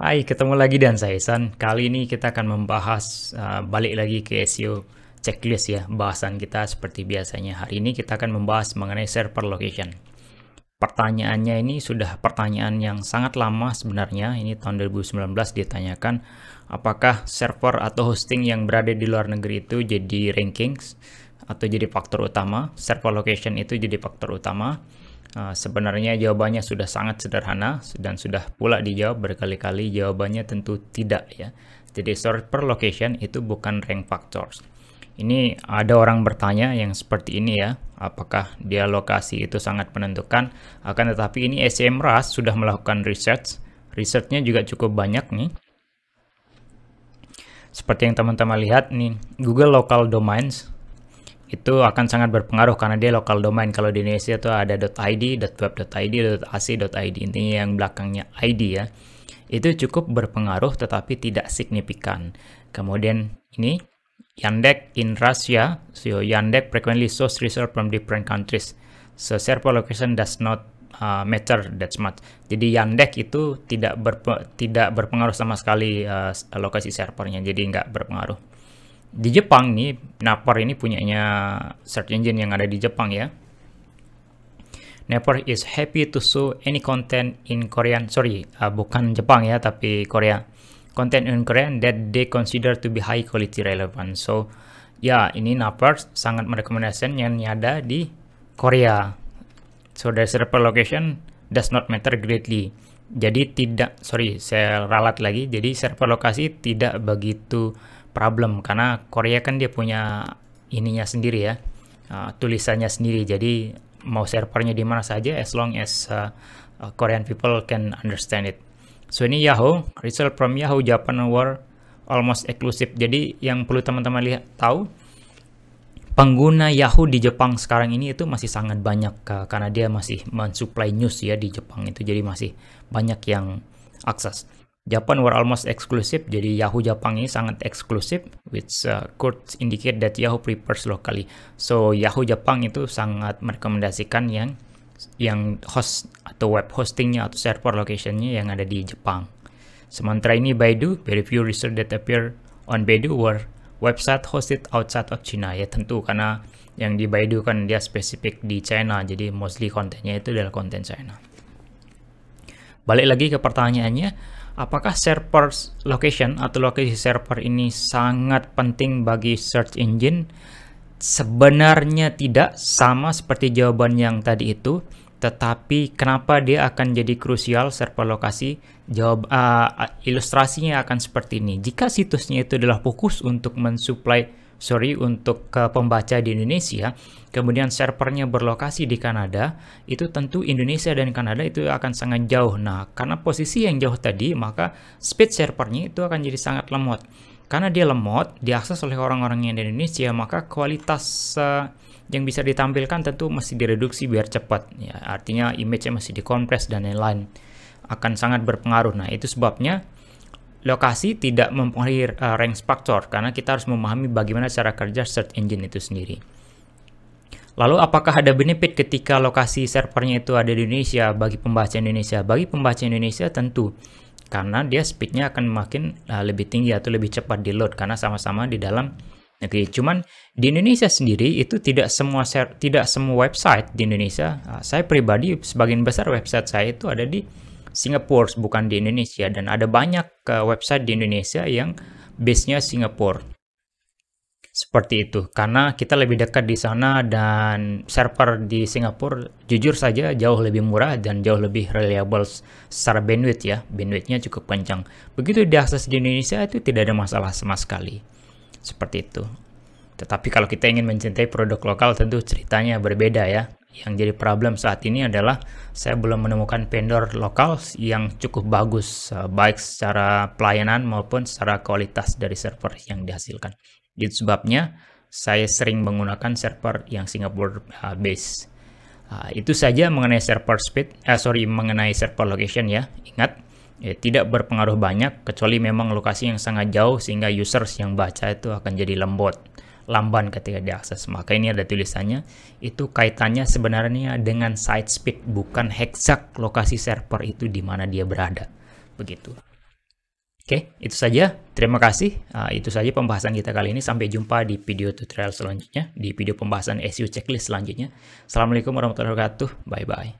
Hai, ketemu lagi dan saya Isan. Kali ini kita akan membahas uh, balik lagi ke SEO checklist ya, bahasan kita seperti biasanya. Hari ini kita akan membahas mengenai server location. Pertanyaannya ini sudah pertanyaan yang sangat lama sebenarnya, ini tahun 2019 ditanyakan apakah server atau hosting yang berada di luar negeri itu jadi rankings atau jadi faktor utama, server location itu jadi faktor utama Eh, sebenarnya jawabannya sudah sangat sederhana dan sudah pula dijawab berkali-kali jawabannya tentu tidak ya. Jadi sort per location itu bukan rank factors. Ini ada orang bertanya yang seperti ini ya, apakah dia lokasi itu sangat menentukan? Akan tetapi ini SCM e RAS sudah melakukan research, researchnya juga cukup banyak nih. Seperti yang teman-teman lihat nih, Google Local Domains itu akan sangat berpengaruh karena dia lokal domain kalau di Indonesia itu ada .id, .web .id .ac .id ini yang belakangnya id ya itu cukup berpengaruh tetapi tidak signifikan kemudian ini Yandex in Russia so e Yandex frequently source research from different countries so server location does not uh, matter that much jadi Yandex itu tidak berpe tidak berpengaruh sama sekali uh, lokasi servernya jadi nggak berpengaruh di Jepang nih, Napor ini punyanya search engine yang ada di Jepang ya. Napor is happy to show any content in Korean, sorry, uh, bukan Jepang ya, tapi Korea. Content in Korean that they consider to be high quality relevant. So, ya ini Napor sangat merekomendasikan yang ada di Korea. So, the server location does not matter greatly. Jadi tidak, sorry, saya ralat lagi. Jadi server lokasi tidak begitu problem karena Korea kan dia punya ininya sendiri ya uh, tulisannya sendiri jadi mau servernya di mana saja as long as uh, uh, Korean people can understand it. So ini Yahoo, result from Yahoo Japan were almost exclusive. Jadi yang perlu teman-teman lihat tahu pengguna Yahoo di Jepang sekarang ini itu masih sangat banyak uh, karena dia masih mensuplai news ya di Jepang itu jadi masih banyak yang akses. Japan were almost exclusive, jadi Yahoo Japan ini sangat eksklusif, which uh, could indicate that Yahoo prefers locally. So Yahoo Japan itu sangat merekomendasikan yang yang host atau web hostingnya atau server locationnya yang ada di Jepang. Sementara ini Baidu, very few research that appear on Baidu were website hosted outside of China. Ya tentu karena yang di Baidu kan dia spesifik di China, jadi mostly kontennya itu adalah konten China. Balik lagi ke pertanyaannya, Apakah server location atau lokasi server ini sangat penting bagi search engine? Sebenarnya tidak sama seperti jawaban yang tadi itu, tetapi kenapa dia akan jadi krusial server lokasi? Jawab uh, ilustrasinya akan seperti ini. Jika situsnya itu adalah fokus untuk mensuplai sorry untuk ke eh, pembaca di Indonesia, kemudian servernya berlokasi di Kanada, itu tentu Indonesia dan Kanada itu akan sangat jauh. Nah, karena posisi yang jauh tadi, maka speed servernya itu akan jadi sangat lemot. Karena dia lemot, diakses oleh orang-orang yang di Indonesia, maka kualitas uh, yang bisa ditampilkan tentu masih direduksi biar cepat. Ya, artinya image-nya masih dikompres dan lain-lain akan sangat berpengaruh. Nah, itu sebabnya lokasi tidak mempengaruhi uh, eh, rank factor karena kita harus memahami bagaimana cara kerja search engine itu sendiri. Lalu apakah ada benefit ketika lokasi servernya itu ada di Indonesia bagi pembaca Indonesia? Bagi pembaca Indonesia tentu karena dia speednya akan makin uh, lebih tinggi atau lebih cepat di load karena sama-sama di dalam negeri. Cuman di Indonesia sendiri itu tidak semua tidak semua website di Indonesia. Uh, saya pribadi sebagian besar website saya itu ada di Singapore bukan di Indonesia dan ada banyak uh, website di Indonesia yang base-nya Singapore. Seperti itu karena kita lebih dekat di sana dan server di Singapura jujur saja jauh lebih murah dan jauh lebih reliable secara bandwidth ya. Bandwidthnya cukup panjang. Begitu diakses di Indonesia itu tidak ada masalah sama sekali. Seperti itu. Tetapi kalau kita ingin mencintai produk lokal tentu ceritanya berbeda ya. Yang jadi problem saat ini adalah saya belum menemukan vendor lokal yang cukup bagus, eh, baik secara pelayanan maupun secara kualitas dari server yang dihasilkan. Itu sebabnya saya sering menggunakan server yang Singapore eh, based. Ah, itu saja mengenai server speed, eh, sorry mengenai server location ya. Ingat, ya, tidak berpengaruh banyak kecuali memang lokasi yang sangat jauh sehingga users yang baca itu akan jadi lembut lamban ketika diakses. Maka ini ada tulisannya, itu kaitannya sebenarnya dengan site speed, bukan hexak lokasi server itu di mana dia berada. Begitu. Oke, itu saja. Terima kasih. Uh, itu saja pembahasan kita kali ini. Sampai jumpa di video tutorial selanjutnya, di video pembahasan SEO checklist selanjutnya. Assalamualaikum warahmatullahi wabarakatuh. Bye-bye.